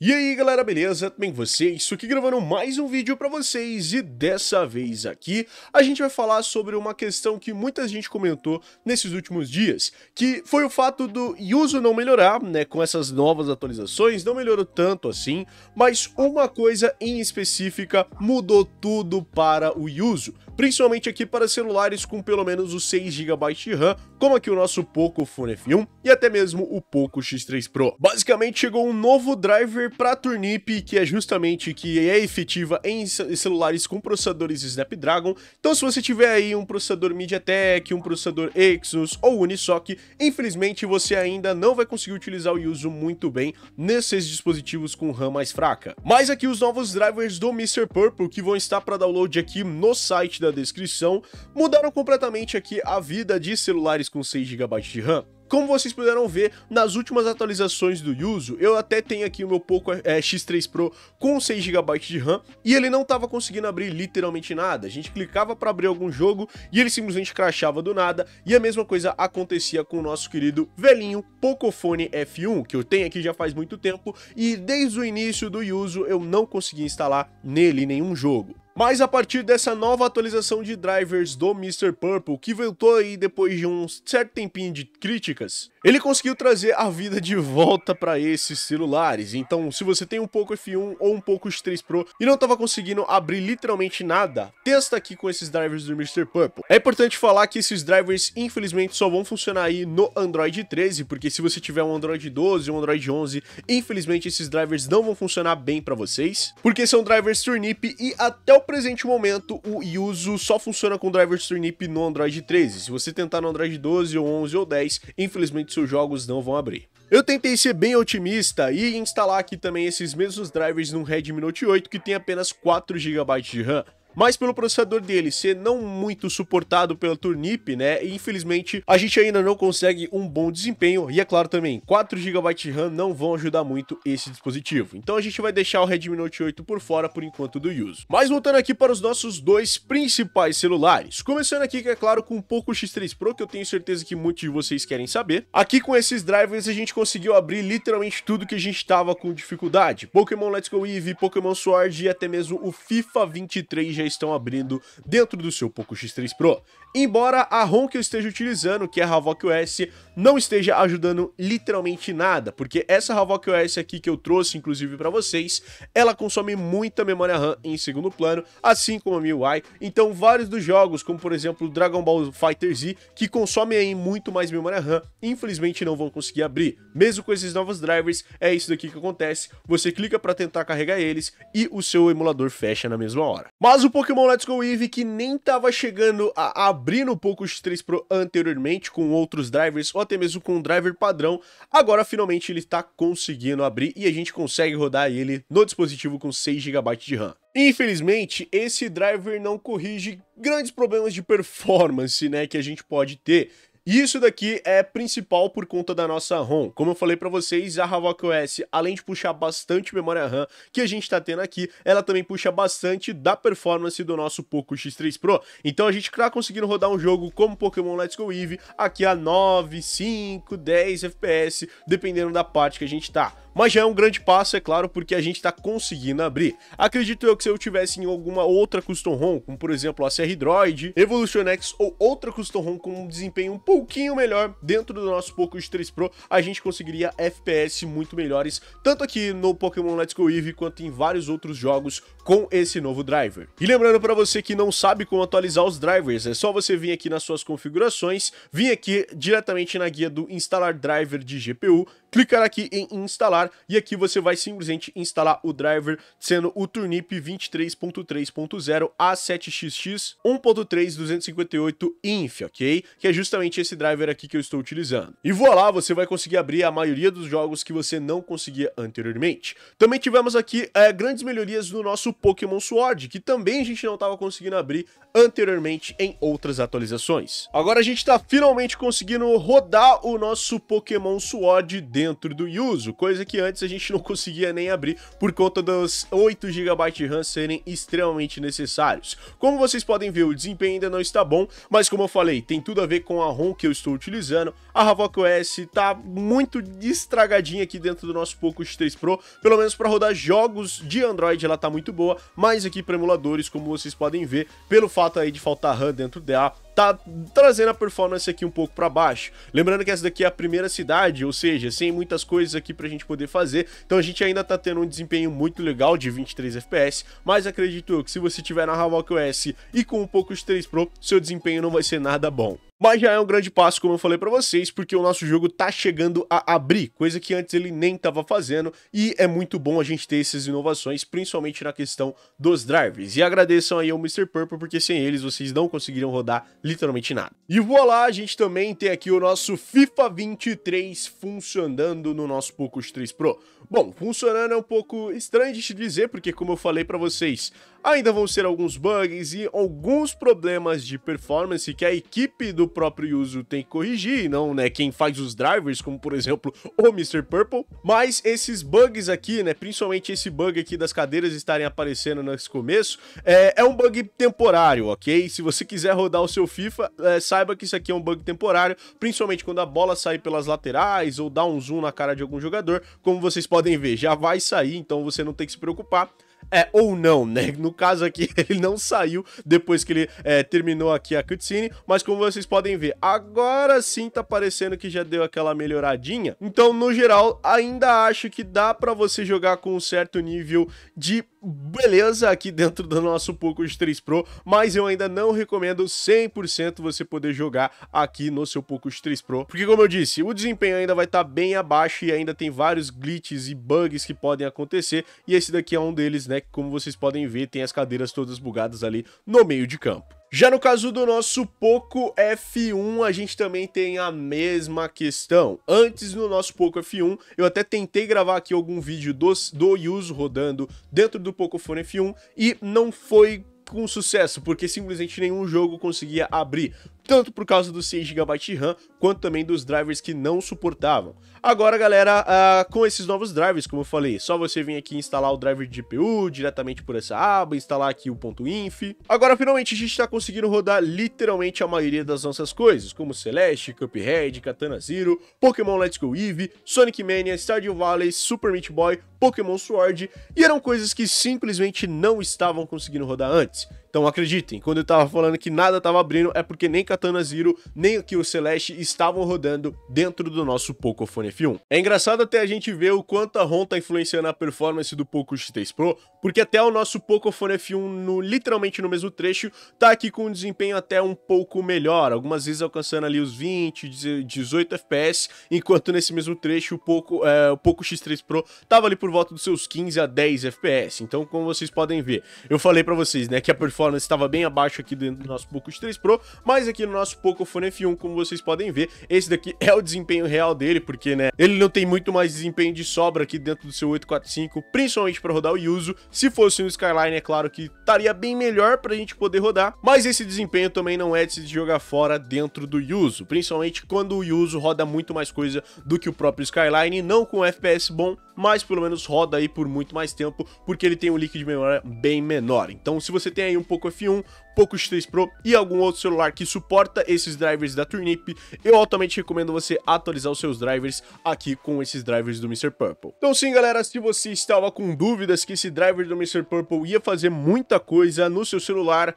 E aí galera, beleza? Tudo bem com vocês? Estou aqui gravando mais um vídeo para vocês e dessa vez aqui a gente vai falar sobre uma questão que muita gente comentou nesses últimos dias, que foi o fato do Yuzu não melhorar, né, com essas novas atualizações, não melhorou tanto assim, mas uma coisa em específica mudou tudo para o Yuzu, principalmente aqui para celulares com pelo menos os 6 GB de RAM, como aqui o nosso Poco Fone F1 e até mesmo o Poco X3 Pro. Basicamente chegou um novo driver para Turnip, que é justamente que é efetiva em celulares com processadores Snapdragon. Então se você tiver aí um processador MediaTek, um processador Exynos ou Unisoc, infelizmente você ainda não vai conseguir utilizar o Yuzu muito bem nesses dispositivos com RAM mais fraca. Mas aqui os novos drivers do Mr. Purple que vão estar para download aqui no site da descrição, mudaram completamente aqui a vida de celulares com 6 GB de RAM. Como vocês puderam ver, nas últimas atualizações do Yuzu, eu até tenho aqui o meu Poco é, eh, X3 Pro com 6GB de RAM, e ele não estava conseguindo abrir literalmente nada. A gente clicava para abrir algum jogo, e ele simplesmente crashava do nada, e a mesma coisa acontecia com o nosso querido velhinho Pocofone F1, que eu tenho aqui já faz muito tempo, e desde o início do Yuzu eu não consegui instalar nele nenhum jogo. Mas a partir dessa nova atualização de drivers do Mr. Purple, que voltou aí depois de um certo tempinho de críticas, ele conseguiu trazer a vida de volta para esses celulares, então se você tem um pouco F1 ou um pouco X3 Pro e não estava conseguindo abrir literalmente nada, testa aqui com esses drivers do Mr. Purple. É importante falar que esses drivers infelizmente só vão funcionar aí no Android 13, porque se você tiver um Android 12 ou um Android 11, infelizmente esses drivers não vão funcionar bem para vocês, porque são drivers turnip e até o presente momento o Yuzu só funciona com drivers turnip no Android 13. Se você tentar no Android 12 ou 11 ou 10, infelizmente os jogos não vão abrir. Eu tentei ser bem otimista e instalar aqui também esses mesmos drivers no Redmi Note 8 que tem apenas 4 GB de RAM, mas pelo processador dele ser não muito suportado pela Turnip, né? infelizmente, a gente ainda não consegue um bom desempenho. E é claro também, 4 GB de RAM não vão ajudar muito esse dispositivo. Então a gente vai deixar o Redmi Note 8 por fora por enquanto do uso. Mas voltando aqui para os nossos dois principais celulares. Começando aqui, que é claro, com o Poco X3 Pro, que eu tenho certeza que muitos de vocês querem saber. Aqui com esses drivers a gente conseguiu abrir literalmente tudo que a gente estava com dificuldade. Pokémon Let's Go Eevee, Pokémon Sword e até mesmo o FIFA 23 já já estão abrindo dentro do seu Poco X3 Pro. Embora a ROM que eu esteja utilizando, que é a Havok OS, não esteja ajudando literalmente nada, porque essa Havok OS aqui que eu trouxe, inclusive, para vocês, ela consome muita memória RAM em segundo plano, assim como a MIUI, então vários dos jogos, como por exemplo Dragon Ball Fighter Z, que consomem aí muito mais memória RAM, infelizmente não vão conseguir abrir. Mesmo com esses novos drivers, é isso daqui que acontece, você clica para tentar carregar eles e o seu emulador fecha na mesma hora. Mas o Pokémon Let's Go Eevee que nem estava chegando a abrir no pouco X3 Pro anteriormente com outros drivers ou até mesmo com um driver padrão, agora finalmente ele está conseguindo abrir e a gente consegue rodar ele no dispositivo com 6 GB de RAM. Infelizmente, esse driver não corrige grandes problemas de performance né, que a gente pode ter, e isso daqui é principal por conta da nossa ROM. Como eu falei para vocês, a Havok OS, além de puxar bastante memória RAM que a gente tá tendo aqui, ela também puxa bastante da performance do nosso Poco X3 Pro. Então a gente tá conseguindo rodar um jogo como Pokémon Let's Go Eevee aqui a 9, 5, 10 FPS, dependendo da parte que a gente tá mas já é um grande passo, é claro, porque a gente está conseguindo abrir. Acredito eu que se eu tivesse em alguma outra custom ROM, como por exemplo a CR Droid, Evolution X ou outra custom ROM com um desempenho um pouco pouquinho melhor dentro do nosso Poco X3 Pro, a gente conseguiria FPS muito melhores, tanto aqui no Pokémon Let's Go Eevee, quanto em vários outros jogos com esse novo driver. E lembrando para você que não sabe como atualizar os drivers, é só você vir aqui nas suas configurações, vir aqui diretamente na guia do instalar driver de GPU, clicar aqui em instalar e aqui você vai simplesmente instalar o driver sendo o Turnip 23.3.0 A7XX 1.3258 INF, ok? Que é justamente esse driver aqui que eu estou utilizando. E voilá, você vai conseguir abrir a maioria dos jogos que você não conseguia anteriormente. Também tivemos aqui é, grandes melhorias no nosso Pokémon Sword, que também a gente não estava conseguindo abrir anteriormente em outras atualizações. Agora a gente está finalmente conseguindo rodar o nosso Pokémon Sword dentro do Yuzu, coisa que antes a gente não conseguia nem abrir por conta dos 8 GB de RAM serem extremamente necessários. Como vocês podem ver, o desempenho ainda não está bom, mas como eu falei, tem tudo a ver com a ROM que eu estou utilizando. A Havok OS está muito estragadinha aqui dentro do nosso Poco X3 Pro, pelo menos para rodar jogos de Android ela está muito boa, mas aqui para emuladores, como vocês podem ver, pelo fato aí de faltar RAM dentro dela, tá trazendo a performance aqui um pouco para baixo. Lembrando que essa daqui é a primeira cidade, ou seja, sem muitas coisas aqui pra gente poder fazer, então a gente ainda tá tendo um desempenho muito legal de 23 FPS, mas acredito que se você tiver na Havok OS e com um Poco x 3 Pro, seu desempenho não vai ser nada bom. Mas já é um grande passo, como eu falei para vocês, porque o nosso jogo tá chegando a abrir, coisa que antes ele nem tava fazendo, e é muito bom a gente ter essas inovações, principalmente na questão dos drivers. E agradeçam aí ao Mr. Purple, porque sem eles vocês não conseguiriam rodar literalmente nada. E voilà, a gente também tem aqui o nosso FIFA 23 funcionando no nosso Pocos 3 Pro. Bom, funcionando é um pouco estranho de te dizer, porque como eu falei para vocês, ainda vão ser alguns bugs e alguns problemas de performance que a equipe do próprio uso tem que corrigir, não, né, quem faz os drivers, como por exemplo o Mr. Purple, mas esses bugs aqui, né, principalmente esse bug aqui das cadeiras estarem aparecendo nesse começo, é, é um bug temporário, ok? Se você quiser rodar o seu FIFA, é, saiba que isso aqui é um bug temporário, principalmente quando a bola sai pelas laterais ou dá um zoom na cara de algum jogador, como vocês podem podem ver, já vai sair, então você não tem que se preocupar é, ou não, né? No caso aqui, ele não saiu depois que ele é, terminou aqui a cutscene, mas como vocês podem ver, agora sim tá parecendo que já deu aquela melhoradinha. Então, no geral, ainda acho que dá para você jogar com um certo nível de beleza aqui dentro do nosso Poco X3 Pro, mas eu ainda não recomendo 100% você poder jogar aqui no seu Poco X3 Pro, porque como eu disse, o desempenho ainda vai estar tá bem abaixo e ainda tem vários glitches e bugs que podem acontecer, e esse daqui é um deles, né? né? como vocês podem ver, tem as cadeiras todas bugadas ali no meio de campo. Já no caso do nosso Poco F1, a gente também tem a mesma questão. Antes no nosso Poco F1, eu até tentei gravar aqui algum vídeo do, do Yuzo rodando dentro do Pocophone F1 e não foi com sucesso, porque simplesmente nenhum jogo conseguia abrir tanto por causa dos 6 GB de RAM, quanto também dos drivers que não suportavam. Agora, galera, uh, com esses novos drivers, como eu falei, só você vir aqui instalar o driver de GPU diretamente por essa aba, instalar aqui o ponto .inf. Agora, finalmente, a gente está conseguindo rodar literalmente a maioria das nossas coisas, como Celeste, Cuphead, Katana Zero, Pokémon Let's Go Eevee, Sonic Mania, Stardew Valley, Super Meat Boy, Pokémon Sword, e eram coisas que simplesmente não estavam conseguindo rodar antes. Então acreditem, quando eu tava falando que nada tava abrindo, é porque nem Katana Zero, nem o Celeste estavam rodando dentro do nosso Pocophone F1. É engraçado até a gente ver o quanto a ROM tá influenciando a performance do Poco X3 Pro, porque até o nosso Pocophone F1, no, literalmente no mesmo trecho, tá aqui com um desempenho até um pouco melhor, algumas vezes alcançando ali os 20, 18 FPS, enquanto nesse mesmo trecho o Poco, é, o Poco X3 Pro tava ali por volta dos seus 15 a 10 FPS. Então, como vocês podem ver, eu falei para vocês, né, que a performance performance estava bem abaixo aqui dentro do nosso Poco X3 Pro, mas aqui no nosso Poco Fone F1, como vocês podem ver, esse daqui é o desempenho real dele, porque, né, ele não tem muito mais desempenho de sobra aqui dentro do seu 845, principalmente para rodar o Yuzu. Se fosse no Skyline, é claro que estaria bem melhor para a gente poder rodar, mas esse desempenho também não é de se jogar fora dentro do Yuzu, principalmente quando o Yuzu roda muito mais coisa do que o próprio Skyline, não com FPS bom, mas pelo menos roda aí por muito mais tempo, porque ele tem um leak de memória bem menor. Então se você tem aí um Poco F1, Poco X3 Pro e algum outro celular que suporta esses drivers da Turnip, eu altamente recomendo você atualizar os seus drivers aqui com esses drivers do Mr. Purple. Então sim, galera, se você estava com dúvidas que esse driver do Mr. Purple ia fazer muita coisa no seu celular,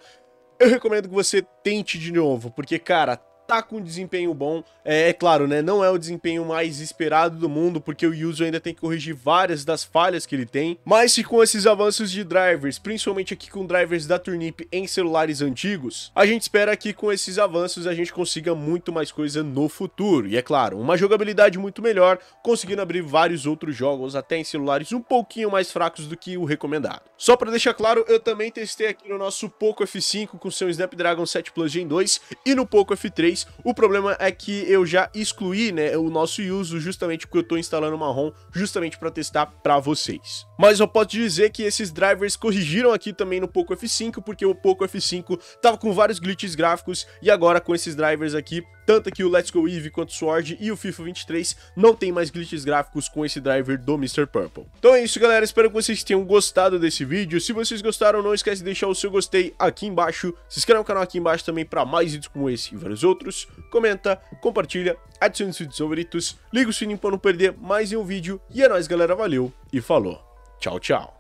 eu recomendo que você tente de novo, porque, cara, tá com desempenho bom. É, é, claro, né? Não é o desempenho mais esperado do mundo, porque o Yuzu ainda tem que corrigir várias das falhas que ele tem. Mas se com esses avanços de drivers, principalmente aqui com drivers da Turnip em celulares antigos, a gente espera que com esses avanços a gente consiga muito mais coisa no futuro. E é claro, uma jogabilidade muito melhor, conseguindo abrir vários outros jogos, até em celulares um pouquinho mais fracos do que o recomendado. Só para deixar claro, eu também testei aqui no nosso Poco F5 com seu Snapdragon 7 Plus Gen 2 e no Poco F3 o problema é que eu já excluí né, o nosso uso justamente porque eu estou instalando uma ROM justamente para testar para vocês. Mas eu posso dizer que esses drivers corrigiram aqui também no Poco F5, porque o Poco F5 tava com vários glitches gráficos e agora com esses drivers aqui tanto que o Let's Go Eve quanto o Sword e o FIFA 23 não tem mais glitches gráficos com esse driver do Mr. Purple. Então é isso, galera. Espero que vocês tenham gostado desse vídeo. Se vocês gostaram, não esquece de deixar o seu gostei aqui embaixo. Se inscreve no canal aqui embaixo também para mais vídeos como esse e vários outros. Comenta, compartilha, adicione os vídeos favoritos, liga o sininho para não perder mais um vídeo. E é nóis, galera. Valeu e falou. Tchau, tchau.